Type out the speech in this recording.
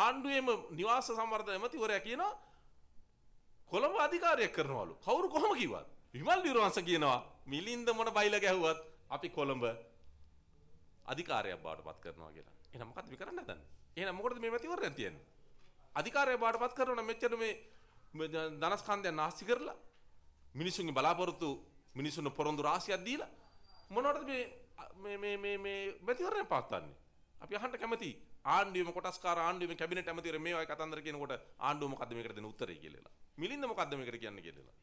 ආණ්ඩුවේම නිවාස සංවර්ධන ඇමතිවරයා කියනවා කොළඹ අධිකාරියක් කරනවලු. කවුරු කොහොම කිව්වත් විමල් විරවංශ කියනවා මිලින්ද මොන බයිල ගැහුවත් අපි කොළඹ අධිකාරියක් බවට පත් කරනවා කියලා. එහෙනම් මොකද්ද මේ කරන්න හදන්නේ? එහෙනම් මොකටද මේ මැතිවරණය තියන්නේ? අධිකාරිය බවට පත් කරනවා මෙච්චර මේ ධනස්කන්ධය නාස්ති කරලා මිනිසුන්ගේ බලාපොරොත්තු මිනිසුන් පොරොන්දු රාශියක් දීලා මොනවටද මේ මේ මේ මේ මැතිවරණය පවත්වන්නේ? අපි අහන්න කැමති ආණ්ඩුවේම කොටස්කාර ආණ්ඩුවේම කැබිනට් ඇමතිවරු මේ වගේ කතන්දර කියනකොට ආණ්ඩුව මොකද්ද මේකට දෙන උත්තරය කියලා. මිලින්ද මොකද්ද මේකට කියන්නේ කියලා.